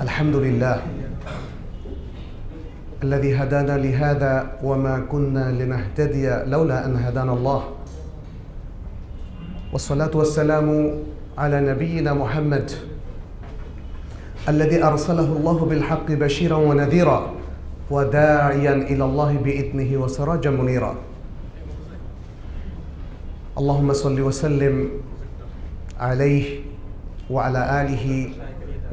الحمد لله الذي هدانا لهذا وما كنا لنهتدي لولا ان هدانا الله والصلاه والسلام على نبينا محمد الذي ارسله الله بالحق بشيرا ونذيرا وداعيا الى الله باذنه وسراجا منيرا اللهم صل وسلم عليه وعلى اله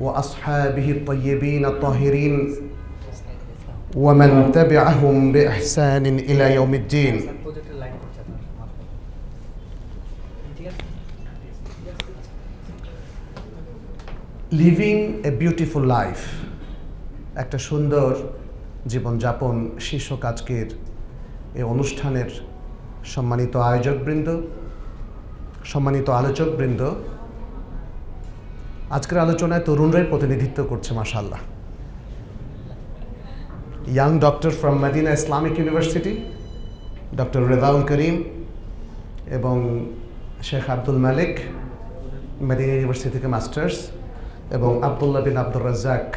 واصحابه الطيبين الطاهرين ومن تبعهم باحسان الى يوم الدين living a beautiful life একটা সুন্দর জীবন যাপন শীর্ষক আজকের এই অনুষ্ঠানের সম্মানিত আয়োজকবৃন্দ সম্মানিত আলোচকবৃন্দ আজকের আলোচনায় তরুণরাই প্রতিনিধিত্ব করছে মাশাল্লাহ young doctor from Medina Islamic University doctor Rezaul Karim এবং শেখ আব্দুল মালিক মেদিনা ইউনিভার্সিটি থেকে মাস্টার্স এবং আবদুল্লাহ বিন আব্দুর রাজ্জাক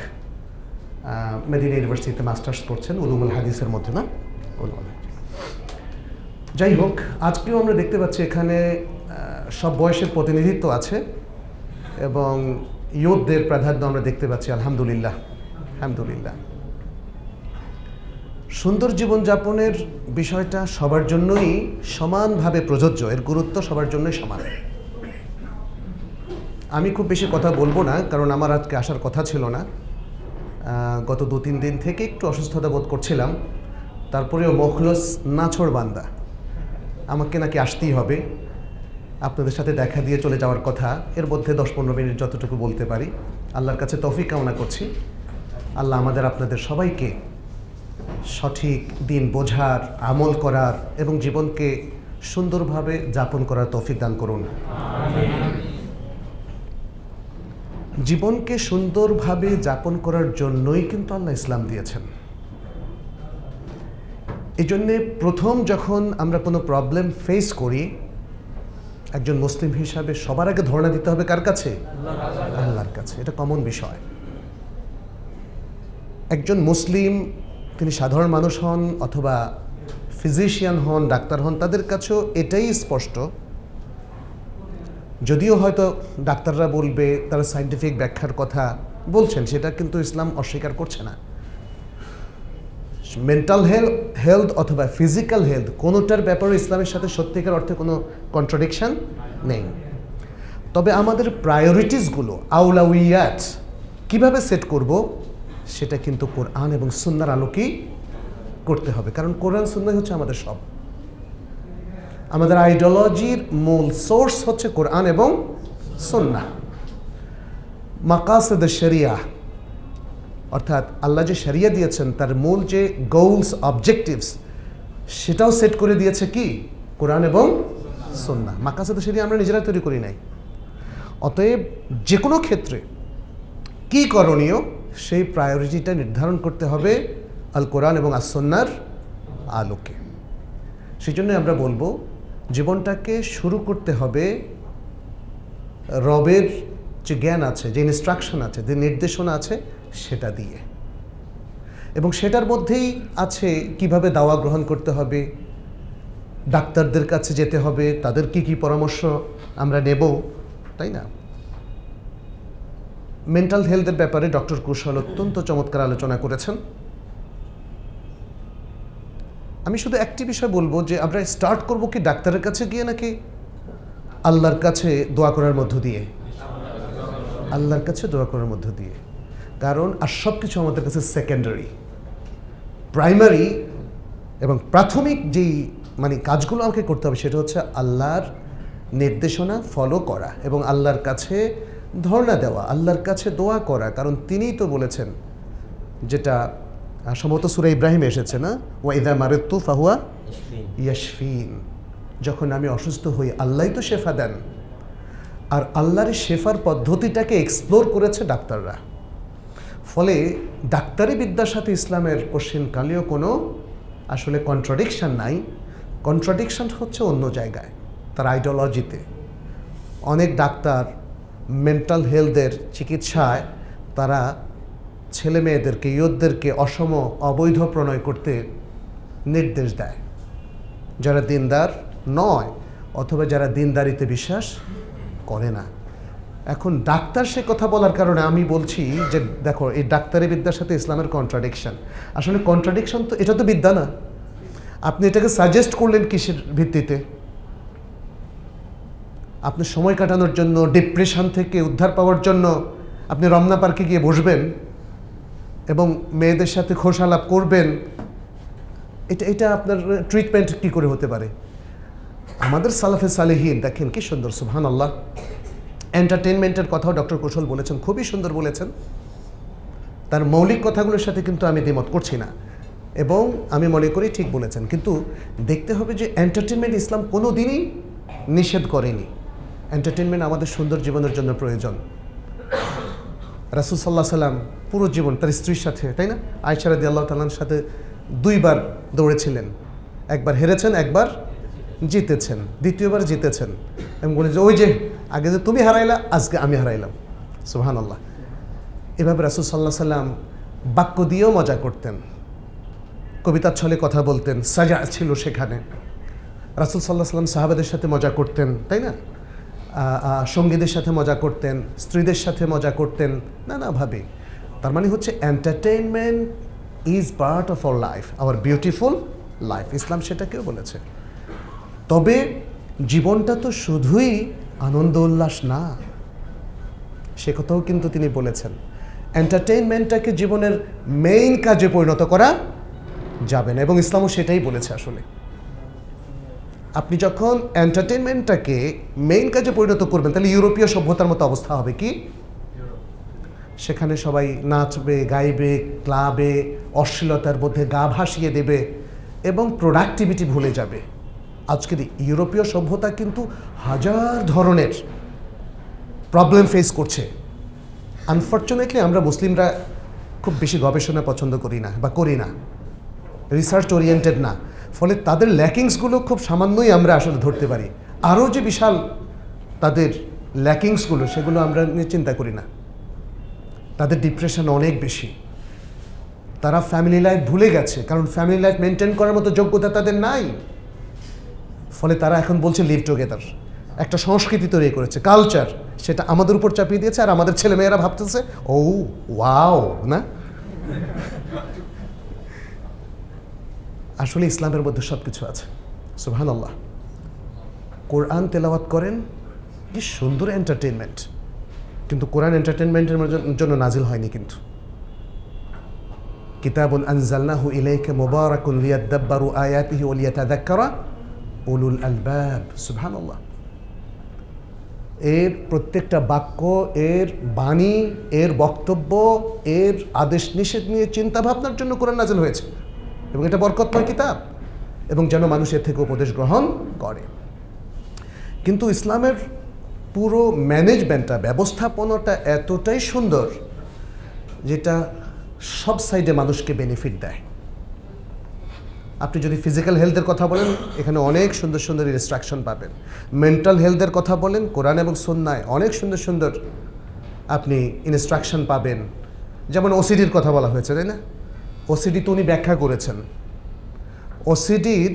মেদিনা ইউনিভার্সিটিতে মাস্টার্স করছেন উলুমুল হাদিসের মধ্যে না যাই হোক আজকেও আমরা দেখতে পাচ্ছি এখানে সব বয়সের প্রতিনিধিত্ব আছে এবং ইয়ুদ্ধের প্রাধান্য আমরা দেখতে পাচ্ছি আলহামদুলিল্লাহ আলহামদুলিল্লাহ সুন্দর জীবনযাপনের বিষয়টা সবার জন্যই সমানভাবে প্রযোজ্য এর গুরুত্ব সবার জন্যই সমান আমি খুব বেশি কথা বলবো না কারণ আমার আজকে আসার কথা ছিল না গত দু তিন দিন থেকে একটু অসুস্থতা বোধ করছিলাম তারপরেও মখলস নাছড় বান্দা আমাকে নাকি আসতেই হবে আপনাদের সাথে দেখা দিয়ে চলে যাওয়ার কথা এর মধ্যে দশ পনেরো মিনিট যতটুকু বলতে পারি আল্লাহর কাছে তফিক কামনা করছি আল্লাহ আমাদের আপনাদের সবাইকে সঠিক দিন বোঝার আমল করার এবং জীবনকে সুন্দরভাবে যাপন করার তফিক দান করুন জীবনকে সুন্দরভাবে যাপন করার জন্যই কিন্তু আল্লাহ ইসলাম দিয়েছেন এই জন্যে প্রথম যখন আমরা কোনো প্রবলেম ফেস করি একজন মুসলিম হিসাবে সবার আগে ধর্ণা দিতে হবে কার কাছে আল্লাহর কাছে এটা কমন বিষয় একজন মুসলিম তিনি সাধারণ মানুষ হন অথবা ফিজিশিয়ান হন ডাক্তার হন তাদের কাছেও এটাই স্পষ্ট যদিও হয়তো ডাক্তাররা বলবে তারা সাইন্টিফিক ব্যাখ্যার কথা বলছেন সেটা কিন্তু ইসলাম অস্বীকার করছে না মেন্টাল হেলথ হেলথ অথবা ফিজিক্যাল হেলথ কোনোটার ব্যাপারে ইসলামের সাথে সত্যিকার অর্থে কোনো কন্ট্রাডিকশান নেই তবে আমাদের প্রায়োরিটিসগুলো আউলাউইয়াত কিভাবে সেট করব সেটা কিন্তু কোরআন এবং সুন্নার আলোকেই করতে হবে কারণ কোরআন সুন্নাই হচ্ছে আমাদের সব আমাদের আইডিওলজির মূল সোর্স হচ্ছে কোরআন এবং সন্না মাকাসেদ শরিয়া অর্থাৎ আল্লাহ যে সারিয়া দিয়েছেন তার মূল যে গোলস অবজেক্টিভস সেটাও সেট করে দিয়েছে কি কোরআন এবং সন্না সাথে সেটি আমরা নিজেরা তৈরি করি নাই অতএব যে কোনো ক্ষেত্রে কি করণীয় সেই প্রায়োরিটিটা নির্ধারণ করতে হবে আল কোরআন এবং আসন্নার আলোকে সেই জন্য আমরা বলবো জীবনটাকে শুরু করতে হবে রবের যে জ্ঞান আছে যে ইনস্ট্রাকশন আছে যে নির্দেশনা আছে সেটা দিয়ে এবং সেটার মধ্যেই আছে কিভাবে দাওয়া গ্রহণ করতে হবে ডাক্তারদের কাছে যেতে হবে তাদের কি কি পরামর্শ আমরা নেব তাই না মেন্টাল হেলথের ব্যাপারে ডক্টর কুশল অত্যন্ত চমৎকার আলোচনা করেছেন আমি শুধু একটি বিষয় বলবো যে আমরা স্টার্ট করব কি ডাক্তারের কাছে গিয়ে নাকি আল্লাহর কাছে দোয়া করার মধ্য দিয়ে আল্লাহর কাছে দোয়া করার মধ্য দিয়ে কারণ আর সব কিছু আমাদের কাছে সেকেন্ডারি প্রাইমারি এবং প্রাথমিক যেই মানে কাজগুলো আমাকে করতে হবে সেটা হচ্ছে আল্লাহর নির্দেশনা ফলো করা এবং আল্লাহর কাছে ধর্ণা দেওয়া আল্লাহর কাছে দোয়া করা কারণ তিনিই তো বলেছেন যেটা সম্ভবত সুরে ইব্রাহিম এসেছে না ওয়াইদা মারেত্তু ফাহুয়া ইয়াসফিন যখন আমি অসুস্থ হই আল্লাহই তো শেফা দেন আর আল্লাহর শেফার পদ্ধতিটাকে এক্সপ্লোর করেছে ডাক্তাররা ফলে ডাক্তারি বিদ্যার সাথে ইসলামের কশিনকালেও কোনো আসলে কন্ট্রাডিকশান নাই কন্ট্রাডিকশান হচ্ছে অন্য জায়গায় তার আইডিওলজিতে অনেক ডাক্তার মেন্টাল হেলথের চিকিৎসায় তারা ছেলে মেয়েদেরকে ইয়োদ্ধেরকে অসম অবৈধ প্রণয় করতে নির্দেশ দেয় যারা দিনদার নয় অথবা যারা দিনদারিতে বিশ্বাস করে না এখন ডাক্তার সে কথা বলার কারণে আমি বলছি যে দেখো এই ডাক্তারি বিদ্যার সাথে ইসলামের কন্ট্রাডিকশান আসলে কন্ট্রাডিকশান তো এটা তো বিদ্যা না আপনি এটাকে সাজেস্ট করলেন কিসের ভিত্তিতে আপনি সময় কাটানোর জন্য ডিপ্রেশন থেকে উদ্ধার পাওয়ার জন্য আপনি রমনা পার্কে গিয়ে বসবেন এবং মেয়েদের সাথে খোসালাপ করবেন এটা এটা আপনার ট্রিটমেন্ট কী করে হতে পারে আমাদের সালাফে সালেহীন দেখেন কি সুন্দর সুহান আল্লাহ এন্টারটেনমেন্টের কথাও ডক্টর কৌশল বলেছেন খুবই সুন্দর বলেছেন তার মৌলিক কথাগুলোর সাথে কিন্তু আমি দ্বিমত করছি না এবং আমি মনে করি ঠিক বলেছেন কিন্তু দেখতে হবে যে এন্টারটেনমেন্ট ইসলাম কোনো দিনই নিষেধ করেনি এন্টারটেনমেন্ট আমাদের সুন্দর জীবনের জন্য প্রয়োজন রাসুল সাল্লাহ সাল্লাম পুরো জীবন তার স্ত্রীর সাথে তাই না আয়সারাদি আল্লাহ তাল্লার সাথে দুইবার দৌড়েছিলেন একবার হেরেছেন একবার জিতেছেন দ্বিতীয়বার জিতেছেন এবং বলে যে ওই যে আগে যে তুমি হারাইলা আজকে আমি হারাইলাম সুহান আল্লাহ এভাবে রাসুল সাল্লাহ সাল্লাম বাক্য দিয়েও মজা করতেন কবিতার ছলে কথা বলতেন সাজা ছিল সেখানে রাসুল সাল্লাহ সাল্লাম সাহাবাদের সাথে মজা করতেন তাই না সঙ্গীদের সাথে মজা করতেন স্ত্রীদের সাথে মজা করতেন নানাভাবে তার মানে হচ্ছে entertainment is part of our life our beautiful life ইসলাম সেটাকেও বলেছে তবে জীবনটা তো শুধুই আনন্দ উল্লাস না সে কথাও কিন্তু তিনি বলেছেন এন্টারটেইনমেন্টটাকে জীবনের মেইন কাজে পরিণত করা যাবে না এবং ইসলামও সেটাই বলেছে আসলে আপনি যখন এন্টারটেনমেন্টটাকে মেইন কাজে পরিণত করবেন তাহলে ইউরোপীয় সভ্যতার মতো অবস্থা হবে কি সেখানে সবাই নাচবে গাইবে ক্লাবে অশ্লীলতার মধ্যে গা ভাসিয়ে দেবে এবং প্রোডাক্টিভিটি ভুলে যাবে আজকের ইউরোপীয় সভ্যতা কিন্তু হাজার ধরনের প্রবলেম ফেস করছে আনফর্চুনেটলি আমরা মুসলিমরা খুব বেশি গবেষণা পছন্দ করি না বা করি না রিসার্চ ওরিয়েন্টেড না ফলে তাদের ল্যাকিংসগুলো খুব সামান্যই আমরা আসলে ধরতে পারি আরও যে বিশাল তাদের ল্যাকিংসগুলো সেগুলো আমরা নিয়ে চিন্তা করি না তাদের ডিপ্রেশন অনেক বেশি তারা ফ্যামিলি লাইফ ভুলে গেছে কারণ ফ্যামিলি লাইফ মেনটেন করার মতো যোগ্যতা তাদের নাই ফলে তারা এখন বলছে লিভ টুগেদার একটা সংস্কৃতি তৈরি করেছে কালচার সেটা আমাদের উপর চাপিয়ে দিয়েছে আর আমাদের ছেলেমেয়েরা ভাবতেছে ও ওয়াও না আসলে ইসলামের মধ্যে সব কিছু আছে সুহান আল্লাহ কোরআন তেলাওয়াত করেন কি সুন্দর এন্টারটেনমেন্ট কিন্তু কোরআন এন্টারটেনমেন্টের জন্য নাজিল হয়নি কিন্তু কিতাবুল আনজাল্লাহু ইলাইকা মুবারাকুন লিয়াদাব্বারু আয়াতিহি ওয়া লিয়াতাযাক্কারা উলুল আলবাব সুবহান এর প্রত্যেকটা বাক্য এর বাণী এর বক্তব্য এর আদেশ নিষেধ নিয়ে চিন্তা ভাবনার জন্য কোরআন নাজল হয়েছে এবং এটা বরকতময় কিতাব এবং যেন মানুষ এর থেকে উপদেশ গ্রহণ করে কিন্তু ইসলামের পুরো ম্যানেজমেন্টটা ব্যবস্থাপনাটা এতটাই সুন্দর যেটা সব সাইডে মানুষকে বেনিফিট দেয় আপনি যদি ফিজিক্যাল হেলথের কথা বলেন এখানে অনেক সুন্দর সুন্দর ইনস্ট্রাকশন পাবেন মেন্টাল হেলথের কথা বলেন কোরআন এবং সন্ন্যায় অনেক সুন্দর সুন্দর আপনি ইনস্ট্রাকশন পাবেন যেমন ওসিডির কথা বলা হয়েছে তাই না ওসিডি তো উনি ব্যাখ্যা করেছেন ওসিডির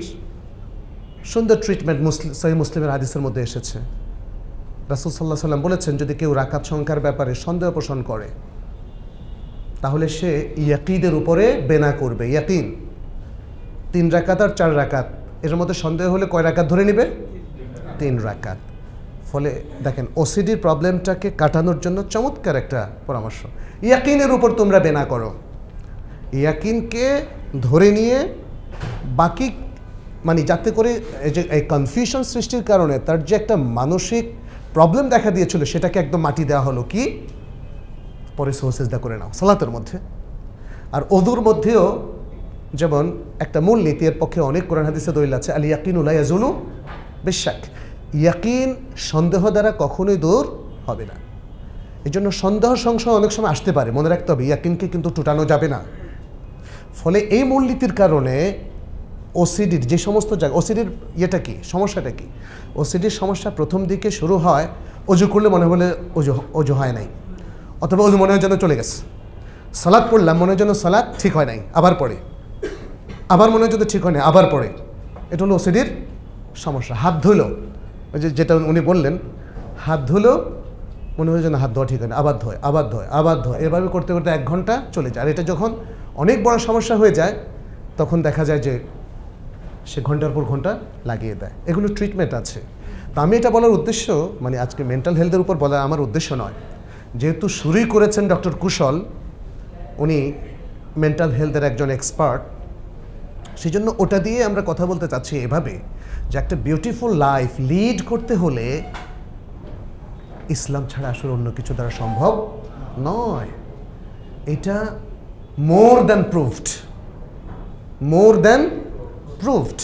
সুন্দর ট্রিটমেন্ট মুসলিম সহি মুসলিমের হাদিসের মধ্যে এসেছে রাসুল সাল্লাহ সাল্লাম বলেছেন যদি কেউ রাকাত সংখ্যার ব্যাপারে সন্দেহ পোষণ করে তাহলে সে ইয়াকিদের উপরে বেনা করবে ইয়াকিন তিন রাকাত আর চার রাকাত এর মধ্যে সন্দেহ হলে কয় রাকাত ধরে নেবে তিন রাকাত ফলে দেখেন ওসিডির প্রবলেমটাকে কাটানোর জন্য চমৎকার একটা পরামর্শ ইয়াকিনের উপর তোমরা বেনা করো ইয়াকিনকে ধরে নিয়ে বাকি মানে যাতে করে যে এই কনফিউশন সৃষ্টির কারণে তার যে একটা মানসিক প্রবলেম দেখা দিয়েছিল সেটাকে একদম মাটি দেওয়া হলো কি পরে সোহসেজদা করে নাও সালাতের মধ্যে আর ওদুর মধ্যেও যেমন একটা মূল নীতি এর পক্ষে অনেক কোরআন হাদিসে দলিল আছে আল ইয়াকিন উলাইয়াজুলু বিশ্বাক ইয়াকিন সন্দেহ দ্বারা কখনোই দূর হবে না এই জন্য সন্দেহ সংশয় অনেক সময় আসতে পারে মনে রাখতে হবে ইয়াকিনকে কিন্তু টুটানো যাবে না ফলে এই মূলনীতির কারণে ওসিডির যে সমস্ত জায়গা ওসিডির ইয়েটা কি সমস্যাটা কি ওসিডির সমস্যা প্রথম দিকে শুরু হয় অজু করলে মনে হলে অজু অজু হয় নাই অথবা অজু মনে হয় যেন চলে গেছে সালাদ পড়লাম মনে হয় যেন সালাদ ঠিক হয় নাই আবার পড়ে আবার মনে হয় যদি ঠিক হয় না আবার পড়ে এটা হলো ওসিডির সমস্যা হাত ধুলো ওই যে যেটা উনি বললেন হাত ধুলো মনে হয় যেন হাত ধোয়া ঠিক হয় না আবার ধোয় আবার ধোয় আবার ধোয় এভাবে করতে করতে এক ঘন্টা চলে যায় আর এটা যখন অনেক বড় সমস্যা হয়ে যায় তখন দেখা যায় যে সে ঘন্টার পর ঘন্টা লাগিয়ে দেয় এগুলো ট্রিটমেন্ট আছে তা আমি এটা বলার উদ্দেশ্য মানে আজকে মেন্টাল হেলথের উপর বলা আমার উদ্দেশ্য নয় যেহেতু শুরুই করেছেন ডক্টর কুশল উনি মেন্টাল হেলথের একজন এক্সপার্ট সেই জন্য ওটা দিয়ে আমরা কথা বলতে চাচ্ছি এভাবে যে একটা বিউটিফুল লাইফ লিড করতে হলে ইসলাম ছাড়া আসলে অন্য কিছু দ্বারা সম্ভব নয় এটা more than proved more than proved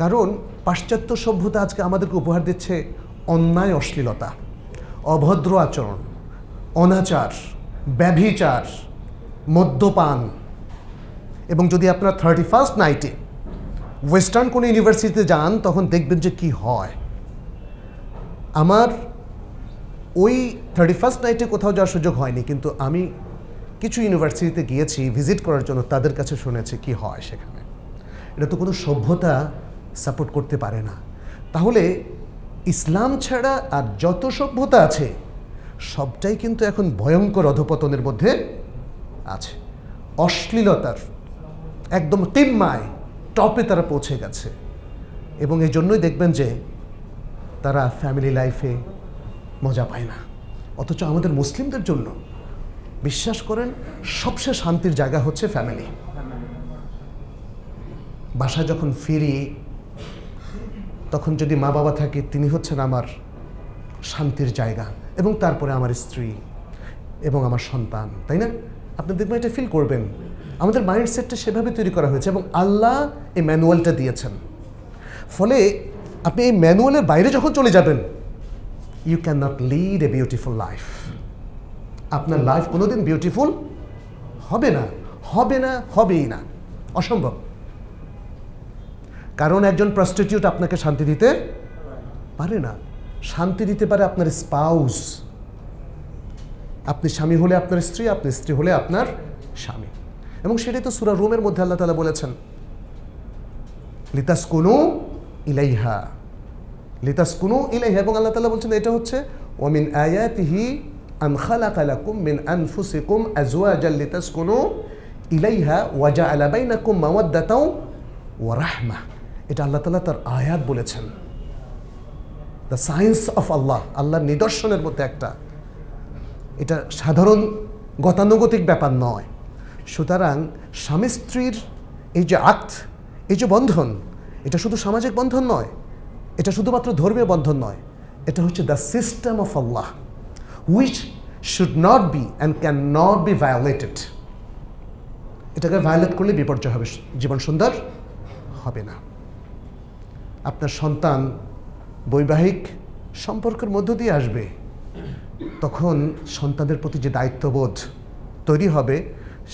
কারণ পাশ্চাত্য সভ্যতা আজকে আমাদেরকে উপহার দিচ্ছে অন্যায় অশ্লীলতা অভদ্র আচরণ অনাচার ব্যভিচার মদ্যপান এবং যদি আপনার থার্টি ফার্স্ট নাইটে ওয়েস্টার্ন কোনো ইউনিভার্সিটিতে যান তখন দেখবেন যে কি হয় আমার ওই থার্টি ফার্স্ট নাইটে কোথাও যাওয়ার সুযোগ হয়নি কিন্তু আমি কিছু ইউনিভার্সিটিতে গিয়েছি ভিজিট করার জন্য তাদের কাছে শুনেছি কি হয় সেখানে এটা তো কোনো সভ্যতা সাপোর্ট করতে পারে না তাহলে ইসলাম ছাড়া আর যত সভ্যতা আছে সবটাই কিন্তু এখন ভয়ঙ্কর অধপতনের মধ্যে আছে অশ্লীলতার একদম কিম্মায় টপে তারা পৌঁছে গেছে এবং এই জন্যই দেখবেন যে তারা ফ্যামিলি লাইফে মজা পায় না অথচ আমাদের মুসলিমদের জন্য বিশ্বাস করেন সবচেয়ে শান্তির জায়গা হচ্ছে ফ্যামিলি বাসায় যখন ফিরি তখন যদি মা বাবা থাকে তিনি হচ্ছেন আমার শান্তির জায়গা এবং তারপরে আমার স্ত্রী এবং আমার সন্তান তাই না আপনি দেখবেন এটা ফিল করবেন আমাদের মাইন্ডসেটটা সেভাবে তৈরি করা হয়েছে এবং আল্লাহ এই ম্যানুয়ালটা দিয়েছেন ফলে আপনি এই ম্যানুয়ালের বাইরে যখন চলে যাবেন you cannot lead a beautiful life আপনার লাইফ কোনোদিন বিউটিফুল হবে না হবে না হবেই না অসম্ভব কারণ একজন প্রস্টিটিউট আপনাকে শান্তি দিতে পারে না শান্তি দিতে পারে আপনার স্পাউস আপনি স্বামী হলে আপনার স্ত্রী আপনি স্ত্রী হলে আপনার স্বামী এবং সেটাই তো সুরা রোমের মধ্যে আল্লাহ তালা বলেছেন লিতাসকুনু ইলাইহা লিতাসকুনু ইলাইহা এবং আল্লাহ তালা বলছেন এটা হচ্ছে ওমিন আয়াতিহি আন খালাকালাকুম মিন আনফুসিকুম আজওয়াজাল লিতাসকুনু ইলাইহা ওয়াজা আলা বাইনাকুম মাওয়াদ্দাতাও ওয়া রাহমা এটা আল্লাহ তালা তার আয়াত বলেছেন the science of Allah Allah নিদর্শনের মধ্যে একটা এটা সাধারণ গতানুগতিক ব্যাপার নয় সুতরাং স্বামী স্ত্রীর এই যে আত এই যে বন্ধন এটা শুধু সামাজিক বন্ধন নয় এটা শুধুমাত্র ধর্মীয় বন্ধন নয় এটা হচ্ছে the system of Allah which should not be and cannot be violated এটাকে ভায়োলেট করলে বিপর্যয় হবে জীবন সুন্দর হবে না আপনার সন্তান বৈবাহিক সম্পর্কের মধ্য দিয়ে আসবে তখন সন্তানদের প্রতি যে দায়িত্ববোধ তৈরি হবে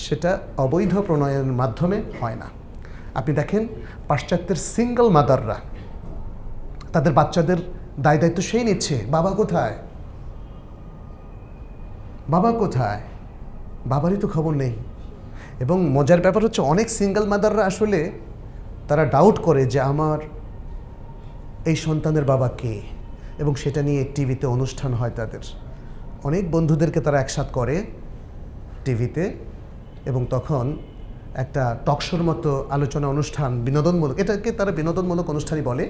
সেটা অবৈধ প্রণয়ের মাধ্যমে হয় না আপনি দেখেন পাশ্চাত্যের সিঙ্গল মাদাররা তাদের বাচ্চাদের দায় দায়িত্ব সেই নিচ্ছে বাবা কোথায় বাবা কোথায় বাবারই তো খবর নেই এবং মজার ব্যাপার হচ্ছে অনেক সিঙ্গল মাদাররা আসলে তারা ডাউট করে যে আমার এই সন্তানের বাবা কে এবং সেটা নিয়ে টিভিতে অনুষ্ঠান হয় তাদের অনেক বন্ধুদেরকে তারা একসাথ করে টিভিতে এবং তখন একটা টকশোর মতো আলোচনা অনুষ্ঠান বিনোদনমূলক এটাকে তারা বিনোদনমূলক অনুষ্ঠানই বলে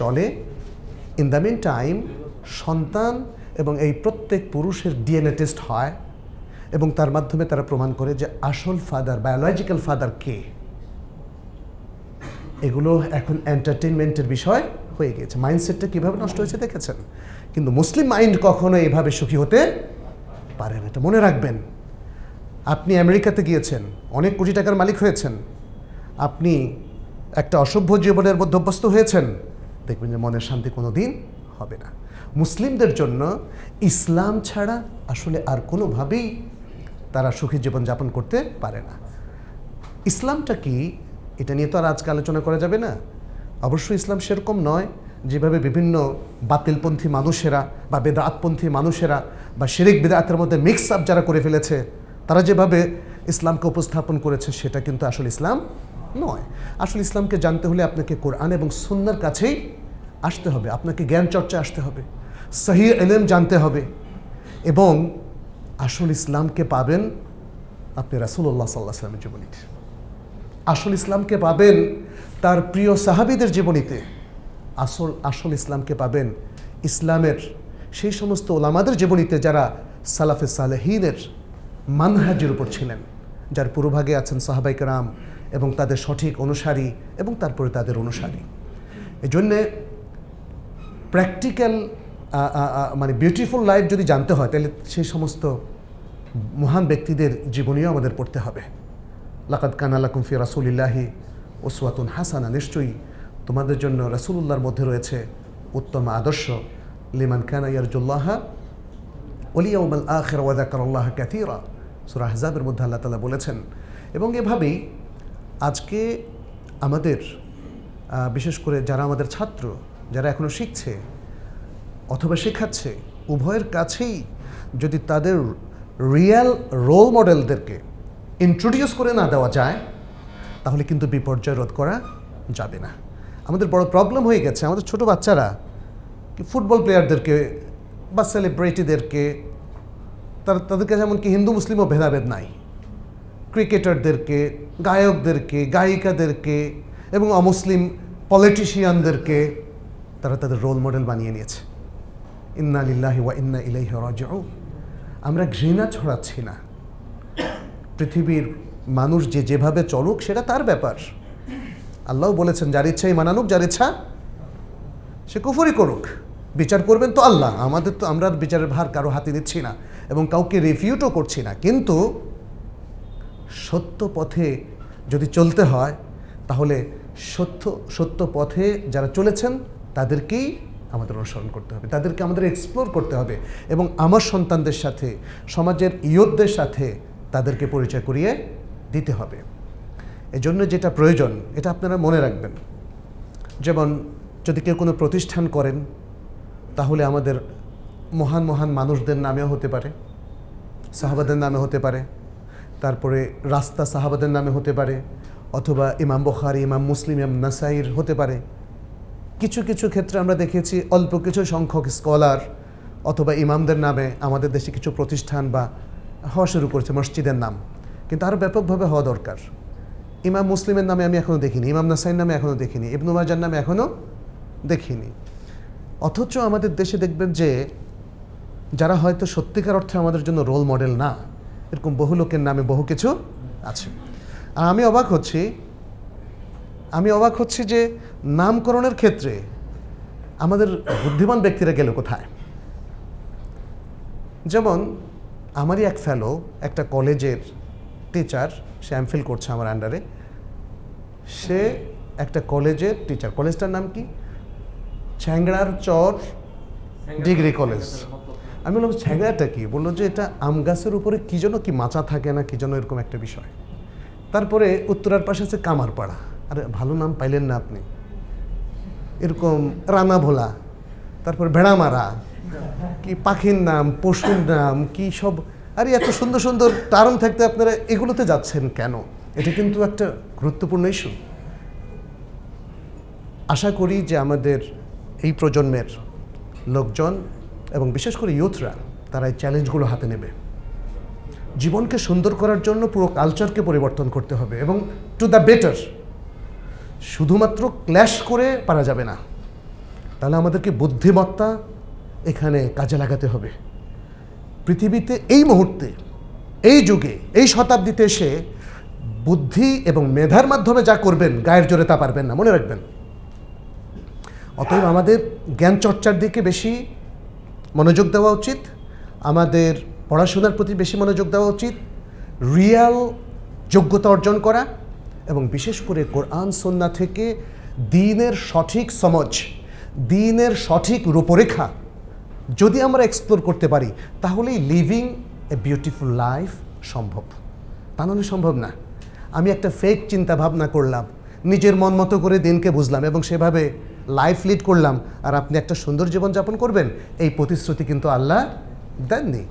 চলে ইন দ্য মিন টাইম সন্তান এবং এই প্রত্যেক পুরুষের ডিএনএ টেস্ট হয় এবং তার মাধ্যমে তারা প্রমাণ করে যে আসল ফাদার বায়োলজিক্যাল ফাদার কে এগুলো এখন এন্টারটেনমেন্টের বিষয় হয়ে গেছে মাইন্ডসেটটা কীভাবে নষ্ট হয়েছে দেখেছেন কিন্তু মুসলিম মাইন্ড কখনো এভাবে সুখী হতে পারে না এটা মনে রাখবেন আপনি আমেরিকাতে গিয়েছেন অনেক কোটি টাকার মালিক হয়েছেন আপনি একটা অসভ্য জীবনের মধ্যে অভ্যস্ত হয়েছেন দেখবেন যে মনের শান্তি কোনো দিন হবে না মুসলিমদের জন্য ইসলাম ছাড়া আসলে আর কোনোভাবেই তারা সুখী জীবনযাপন করতে পারে না ইসলামটা কি এটা নিয়ে তো আর আজকে আলোচনা করা যাবে না অবশ্যই ইসলাম সেরকম নয় যেভাবে বিভিন্ন বাতিলপন্থী মানুষেরা বা বেদাতপন্থী মানুষেরা বা শিরিক বেদাতের মধ্যে মিক্স আপ যারা করে ফেলেছে তারা যেভাবে ইসলামকে উপস্থাপন করেছে সেটা কিন্তু আসল ইসলাম নয় আসল ইসলামকে জানতে হলে আপনাকে কোরআন এবং সুন্নার কাছেই আসতে হবে আপনাকে জ্ঞান চর্চা আসতে হবে সহি এলেম জানতে হবে এবং আসল ইসলামকে পাবেন আপনি রাসুল্লাহ সাল্লাহ সাল্লামের জীবনীতে আসল ইসলামকে পাবেন তার প্রিয় সাহাবিদের জীবনীতে আসল আসল ইসলামকে পাবেন ইসলামের সেই সমস্ত ওলামাদের জীবনীতে যারা সালাফে সালেহিনের মানহাজের উপর ছিলেন যার পূর্বভাগে আছেন সাহাবাইক রাম এবং তাদের সঠিক অনুসারী এবং তারপরে তাদের অনুসারী এজন্যে প্র্যাকটিক্যাল মানে বিউটিফুল লাইফ যদি জানতে হয় তাহলে সেই সমস্ত মহান ব্যক্তিদের জীবনীও আমাদের পড়তে হবে লাকাত কানালাকুম কুমফি রাসুলিল্লাহি ওসওয়াতুন হাসানা নিশ্চয়ই তোমাদের জন্য রাসুলুল্লাহর মধ্যে রয়েছে উত্তম আদর্শ লিমান খান ইয়ারজুল্লাহা ওলিয়া উমাল আখের ওয়াদা আল্লাহ ক্যাথিরা সুরা আহজাবের মধ্যে আল্লাহ তালা বলেছেন এবং এভাবেই আজকে আমাদের বিশেষ করে যারা আমাদের ছাত্র যারা এখনও শিখছে অথবা শেখাচ্ছে উভয়ের কাছেই যদি তাদের রিয়েল রোল মডেলদেরকে ইন্ট্রোডিউস করে না দেওয়া যায় তাহলে কিন্তু বিপর্যয় রোধ করা যাবে না আমাদের বড় প্রবলেম হয়ে গেছে আমাদের ছোট বাচ্চারা ফুটবল প্লেয়ারদেরকে বা সেলিব্রিটিদেরকে তার তাদের কাছে এমনকি হিন্দু মুসলিমও ভেদাভেদ নাই ক্রিকেটারদেরকে গায়কদেরকে গায়িকাদেরকে এবং অমুসলিম পলিটিশিয়ানদেরকে তারা তাদের রোল মডেল বানিয়ে নিয়েছে ইন্না লিল্লাহি ওয়া ইন্না ইলাইহি রাজিউন আমরা ঘৃণা ছড়াচ্ছি না পৃথিবীর মানুষ যে যেভাবে চলুক সেটা তার ব্যাপার আল্লাহ বলেছেন যার ইচ্ছাই মানানুক যার ইচ্ছা সে কুফরি করুক বিচার করবেন তো আল্লাহ আমাদের তো আমরা বিচারের ভার কারো হাতে দিচ্ছি না এবং কাউকে রিভিউটও করছি না কিন্তু সত্য পথে যদি চলতে হয় তাহলে সত্য সত্য পথে যারা চলেছেন তাদেরকেই আমাদের অনুসরণ করতে হবে তাদেরকে আমাদের এক্সপ্লোর করতে হবে এবং আমার সন্তানদের সাথে সমাজের ইয়োদ্ধের সাথে তাদেরকে পরিচয় করিয়ে দিতে হবে এজন্য যেটা প্রয়োজন এটা আপনারা মনে রাখবেন যেমন যদি কেউ কোনো প্রতিষ্ঠান করেন তাহলে আমাদের মহান মহান মানুষদের নামেও হতে পারে সাহাবাদের নামে হতে পারে তারপরে রাস্তা সাহাবাদের নামে হতে পারে অথবা ইমাম বখারি ইমাম মুসলিম ইমাম নাসাইর হতে পারে কিছু কিছু ক্ষেত্রে আমরা দেখেছি অল্প কিছু সংখ্যক স্কলার অথবা ইমামদের নামে আমাদের দেশে কিছু প্রতিষ্ঠান বা হওয়া শুরু করেছে মসজিদের নাম কিন্তু আরও ব্যাপকভাবে হওয়া দরকার ইমাম মুসলিমের নামে আমি এখনও দেখিনি ইমাম নাসাইয়ের নামে এখনও দেখিনি ইবনুমাজার নামে এখনও দেখিনি অথচ আমাদের দেশে দেখবেন যে যারা হয়তো সত্যিকার অর্থে আমাদের জন্য রোল মডেল না এরকম বহু লোকের নামে বহু কিছু আছে আর আমি অবাক হচ্ছি আমি অবাক হচ্ছি যে নামকরণের ক্ষেত্রে আমাদের বুদ্ধিমান ব্যক্তিরা গেল কোথায় যেমন আমারই এক ফেলো একটা কলেজের টিচার সে অ্যামফিল করছে আমার আন্ডারে সে একটা কলেজের টিচার কলেজটার নাম কি ছ্যাংড়ার চর ডিগ্রি কলেজ হ্যাঁ। আমি বললাম ছ্যাংড়াটা কি বললো যে এটা আম গাছের উপরে কী যেন কি মাচা থাকে না কী যেন এরকম একটা বিষয় তারপরে উত্তরার পাশে আছে কামারপাড়া আরে ভালো নাম পাইলেন না আপনি এরকম রানা ভোলা তারপর ভেড়ামারা কি পাখির নাম পশুর নাম কি সব আরে এত সুন্দর সুন্দর টার্ম থাকতে আপনারা এগুলোতে যাচ্ছেন কেন এটা কিন্তু একটা গুরুত্বপূর্ণ ইস্যু আশা করি যে আমাদের এই প্রজন্মের লোকজন এবং বিশেষ করে ইউথরা তারা এই চ্যালেঞ্জগুলো হাতে নেবে জীবনকে সুন্দর করার জন্য পুরো কালচারকে পরিবর্তন করতে হবে এবং টু দ্য বেটার শুধুমাত্র ক্ল্যাশ করে পারা যাবে না তাহলে আমাদেরকে বুদ্ধিমত্তা এখানে কাজে লাগাতে হবে পৃথিবীতে এই মুহূর্তে এই যুগে এই শতাব্দীতে এসে বুদ্ধি এবং মেধার মাধ্যমে যা করবেন গায়ের জোরে তা পারবেন না মনে রাখবেন অতএব আমাদের জ্ঞান চর্চার দিকে বেশি মনোযোগ দেওয়া উচিত আমাদের পড়াশোনার প্রতি বেশি মনোযোগ দেওয়া উচিত রিয়াল যোগ্যতা অর্জন করা এবং বিশেষ করে কোরআন সন্না থেকে দিনের সঠিক সমজ দিনের সঠিক রূপরেখা যদি আমরা এক্সপ্লোর করতে পারি তাহলেই লিভিং এ বিউটিফুল লাইফ সম্ভব তা নাহলে সম্ভব না আমি একটা ফেক চিন্তা ভাবনা করলাম নিজের মন মতো করে দিনকে বুঝলাম এবং সেভাবে লাইফ লিড করলাম আর আপনি একটা সুন্দর জীবনযাপন করবেন এই প্রতিশ্রুতি কিন্তু আল্লাহ দেননি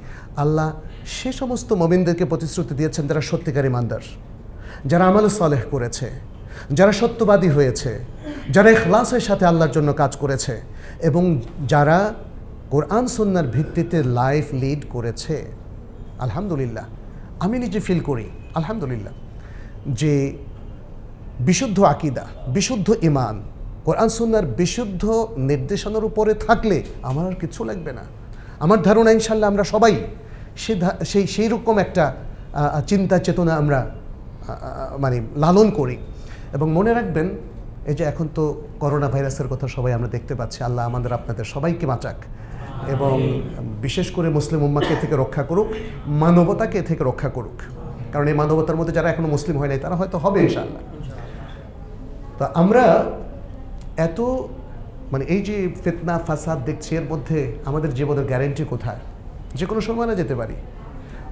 আল্লাহ সে সমস্ত মমিনদেরকে প্রতিশ্রুতি দিয়েছেন যারা সত্যিকার ইমানদার যারা আমাল সালেহ করেছে যারা সত্যবাদী হয়েছে যারা এখলাসের সাথে আল্লাহর জন্য কাজ করেছে এবং যারা কোরআন সন্ন্যার ভিত্তিতে লাইফ লিড করেছে আলহামদুলিল্লাহ আমি নিজে ফিল করি আলহামদুলিল্লাহ যে বিশুদ্ধ আকিদা বিশুদ্ধ ইমান কোরআন সুন্নার বিশুদ্ধ নির্দেশনার উপরে থাকলে আমার আর কিছু লাগবে না আমার ধারণা ইনশাল্লাহ আমরা সবাই সে সেই সেই রকম একটা চিন্তা চেতনা আমরা মানে লালন করি এবং মনে রাখবেন এই যে এখন তো করোনা ভাইরাসের কথা সবাই আমরা দেখতে পাচ্ছি আল্লাহ আমাদের আপনাদের সবাইকে বাঁচাক এবং বিশেষ করে মুসলিম উম্মাকে থেকে রক্ষা করুক মানবতাকে থেকে রক্ষা করুক কারণ এই মানবতার মধ্যে যারা এখনও মুসলিম হয় নাই তারা হয়তো হবে ইনশাল্লাহ তো আমরা এত মানে এই যে ফেতনা ফাসাদ দেখছি এর মধ্যে আমাদের জীবনের গ্যারেন্টি কোথায় যে কোনো সময় না যেতে পারি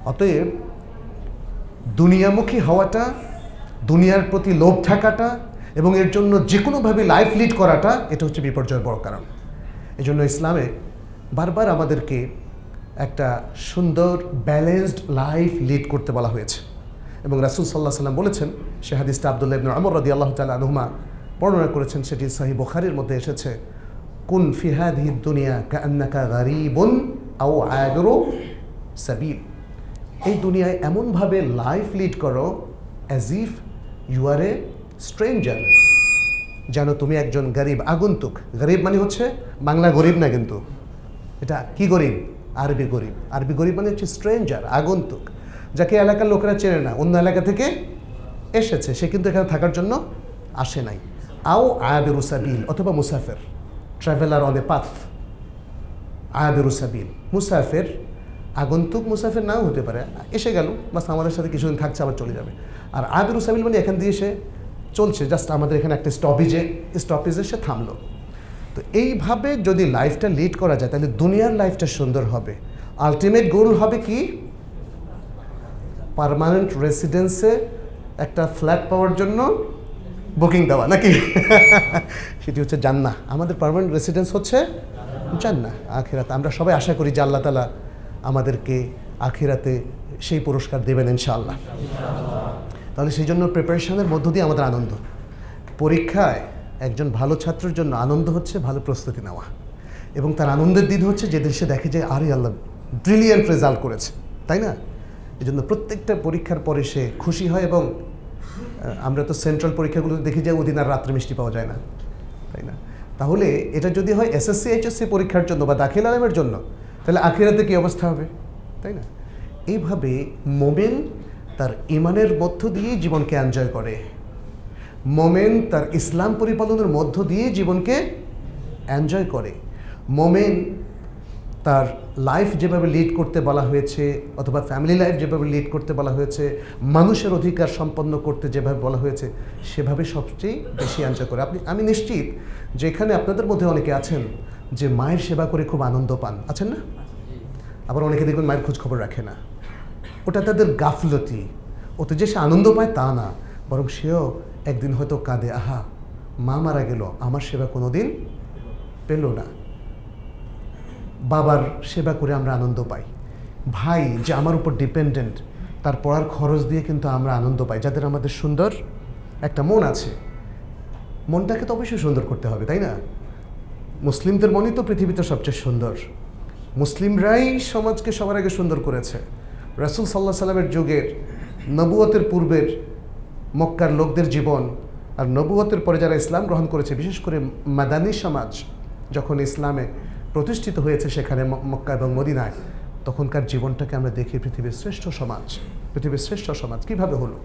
অতএব দুনিয়ামুখী হওয়াটা দুনিয়ার প্রতি লোভ থাকাটা এবং এর জন্য যে কোনোভাবে লাইফ লিড করাটা এটা হচ্ছে বিপর্যয়ের বড় কারণ এই জন্য ইসলামে বারবার আমাদেরকে একটা সুন্দর ব্যালেন্সড লাইফ লিড করতে বলা হয়েছে এবং রাসুল সাল্লাহ সাল্লাম বলেছেন শেহাদিস্তা আবদুল্লাহ ইবনুল আমর রদি আল্লাহ তালা আনহুমা বর্ণনা করেছেন সেটি সাহি বোখারির মধ্যে এসেছে কুন ফিহাদি দুনিয়া কান্নাকা গারিবন আও আয়গরো সাবিল এই দুনিয়ায় এমনভাবে লাইফ লিড করো as if you are a stranger যেন তুমি একজন গরিব আগন্তুক গরিব মানে হচ্ছে বাংলা গরিব না কিন্তু এটা কি গরিব আরবি গরিব আরবি গরিব মানে হচ্ছে স্ট্রেঞ্জার আগন্তুক যাকে এলাকার লোকেরা চেনে না অন্য এলাকা থেকে এসেছে সে কিন্তু এখানে থাকার জন্য আসে নাই আও আয়াবেরু সাবিল অথবা মুসাফের ট্রাভেলার অন এ পাথ আয়াবেরু সাবিল মুসাফের আগন্তুক মুসাফের নাও হতে পারে এসে গেল বাস আমাদের সাথে কিছুদিন থাকছে আবার চলে যাবে আর আয়াবেরু সাবিল মানে এখান দিয়ে সে চলছে জাস্ট আমাদের এখানে একটা স্টপেজে স্টপেজে সে থামলো তো এইভাবে যদি লাইফটা লিড করা যায় তাহলে দুনিয়ার লাইফটা সুন্দর হবে আলটিমেট গোল হবে কি পারমানেন্ট রেসিডেন্সে একটা ফ্ল্যাট পাওয়ার জন্য বুকিং দেওয়া নাকি সেটি হচ্ছে জান্না আমাদের পারমানেন্ট রেসিডেন্স হচ্ছে জান্না আখেরাতে আমরা সবাই আশা করি যে আল্লাহ তালা আমাদেরকে আখিরাতে সেই পুরস্কার দেবেন ইনশাআল্লাহ তাহলে সেই জন্য প্রিপারেশনের মধ্য দিয়ে আমাদের আনন্দ পরীক্ষায় একজন ভালো ছাত্রের জন্য আনন্দ হচ্ছে ভালো প্রস্তুতি নেওয়া এবং তার আনন্দের দিন হচ্ছে যে দেশে দেখে যে আরে আল্লাহ ব্রিলিয়ান্ট রেজাল্ট করেছে তাই না এজন্য প্রত্যেকটা পরীক্ষার পরে সে খুশি হয় এবং আমরা তো সেন্ট্রাল পরীক্ষাগুলোতে দেখি যে ওদিন আর রাত্রে মিষ্টি পাওয়া যায় না তাই না তাহলে এটা যদি হয় এসএসসি এইচএসসি পরীক্ষার জন্য বা দাখিল আলমের জন্য তাহলে আখিরাতে কী অবস্থা হবে তাই না এইভাবে মোমেন তার ইমানের মধ্য দিয়ে জীবনকে এনজয় করে মোমেন তার ইসলাম পরিপালনের মধ্য দিয়ে জীবনকে এনজয় করে মোমেন তার লাইফ যেভাবে লিড করতে বলা হয়েছে অথবা ফ্যামিলি লাইফ যেভাবে লিড করতে বলা হয়েছে মানুষের অধিকার সম্পন্ন করতে যেভাবে বলা হয়েছে সেভাবে সবচেয়ে বেশি আনসার করে আপনি আমি নিশ্চিত যে এখানে আপনাদের মধ্যে অনেকে আছেন যে মায়ের সেবা করে খুব আনন্দ পান আছেন না আবার অনেকে দেখবেন মায়ের খোঁজ খবর রাখে না ওটা তাদের গাফলতি ওতে যে সে আনন্দ পায় তা না বরং সেও একদিন হয়তো কাঁদে আহা মা মারা গেল আমার সেবা কোনো দিন পেল না বাবার সেবা করে আমরা আনন্দ পাই ভাই যে আমার উপর ডিপেন্ডেন্ট তার পড়ার খরচ দিয়ে কিন্তু আমরা আনন্দ পাই যাদের আমাদের সুন্দর একটা মন আছে মনটাকে তো অবশ্যই সুন্দর করতে হবে তাই না মুসলিমদের মনই তো পৃথিবীতে সবচেয়ে সুন্দর মুসলিমরাই সমাজকে সবার আগে সুন্দর করেছে রাসুল সাল্লাহ সাল্লামের যুগের নবুয়তের পূর্বের মক্কার লোকদের জীবন আর নবুয়তের পরে যারা ইসলাম গ্রহণ করেছে বিশেষ করে মাদানী সমাজ যখন ইসলামে প্রতিষ্ঠিত হয়েছে সেখানে মক্কা এবং মদিনায় তখনকার জীবনটাকে আমরা দেখি পৃথিবীর শ্রেষ্ঠ সমাজ পৃথিবীর শ্রেষ্ঠ সমাজ কিভাবে হলো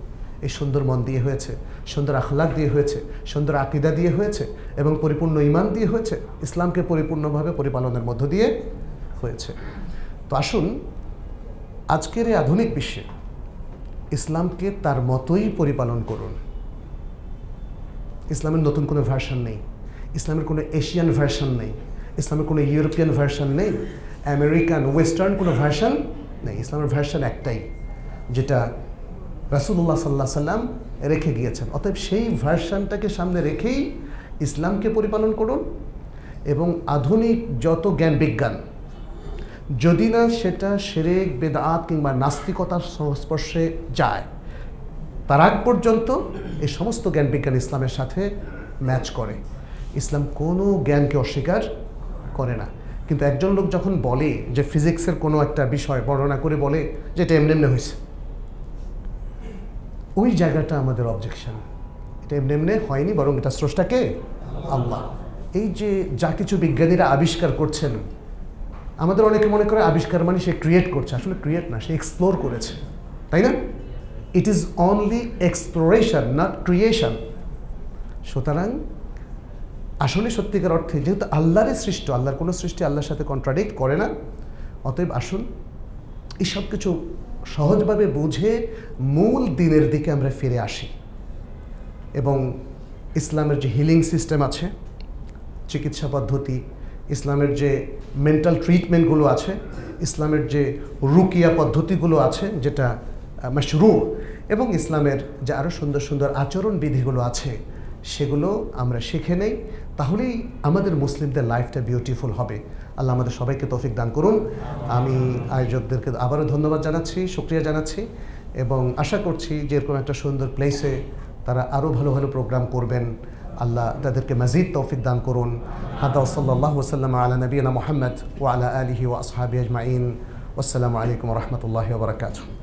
এই সুন্দর মন দিয়ে হয়েছে সুন্দর আখলাক দিয়ে হয়েছে সুন্দর আকিদা দিয়ে হয়েছে এবং পরিপূর্ণ ইমান দিয়ে হয়েছে ইসলামকে পরিপূর্ণভাবে পরিপালনের মধ্য দিয়ে হয়েছে তো আসুন আজকের এই আধুনিক বিশ্বে ইসলামকে তার মতোই পরিপালন করুন ইসলামের নতুন কোনো ভার্সন নেই ইসলামের কোনো এশিয়ান ভার্সন নেই ইসলামের কোনো ইউরোপিয়ান ভার্সন নেই আমেরিকান ওয়েস্টার্ন কোনো ভার্সন নেই ইসলামের ভার্সন একটাই যেটা রাসুল্লাহ সাল্লাহ সাল্লাম রেখে গিয়েছেন অতএব সেই ভার্সানটাকে সামনে রেখেই ইসলামকে পরিপালন করুন এবং আধুনিক যত জ্ঞান বিজ্ঞান যদি না সেটা সেরেক বেদাত কিংবা নাস্তিকতার সংস্পর্শে যায় তার আগ পর্যন্ত এই সমস্ত জ্ঞান বিজ্ঞান ইসলামের সাথে ম্যাচ করে ইসলাম কোনো জ্ঞানকে অস্বীকার করে না কিন্তু একজন লোক যখন বলে যে ফিজিক্সের কোনো একটা বিষয় বর্ণনা করে বলে যে এটা এমনি এমনি হয়েছে ওই জায়গাটা আমাদের অবজেকশন এটা এমনি এমনি হয়নি বরং এটা স্রষ্টাকে আল্লাহ এই যে যা কিছু বিজ্ঞানীরা আবিষ্কার করছেন আমাদের অনেকে মনে করে আবিষ্কার মানে সে ক্রিয়েট করছে আসলে ক্রিয়েট না সে এক্সপ্লোর করেছে তাই না it is only exploration not creation সুতরাং আসলে সত্যিকার অর্থে যেহেতু আল্লাহরই সৃষ্ট আল্লাহর কোনো সৃষ্টি আল্লাহর সাথে কন্ট্রাডিক্ট করে না অতএব আসুন এসব কিছু সহজভাবে বুঝে মূল দিনের দিকে আমরা ফিরে আসি এবং ইসলামের যে হিলিং সিস্টেম আছে চিকিৎসা পদ্ধতি ইসলামের যে মেন্টাল ট্রিটমেন্টগুলো আছে ইসলামের যে রুকিয়া পদ্ধতিগুলো আছে যেটা মাসরু এবং ইসলামের যে আরও সুন্দর সুন্দর আচরণ বিধিগুলো আছে সেগুলো আমরা শিখে নেই তাহলেই আমাদের মুসলিমদের লাইফটা বিউটিফুল হবে আল্লাহ আমাদের সবাইকে তৌফিক দান করুন আমি আয়োজকদেরকে আবারও ধন্যবাদ জানাচ্ছি শুক্রিয়া জানাচ্ছি এবং আশা করছি যে এরকম একটা সুন্দর প্লেসে তারা আরও ভালো ভালো প্রোগ্রাম করবেন আল্লাহ তাদেরকে মজিদ তৌফিক দান করুন হাদা সাল্লাহ ওসাল্লাম আলা নবীনা মোহাম্মদ ও আলা আলহি ও আসহাবি আজমাইন আসসালামু আলাইকুম রহমতুল্লাহ বারকাতুহ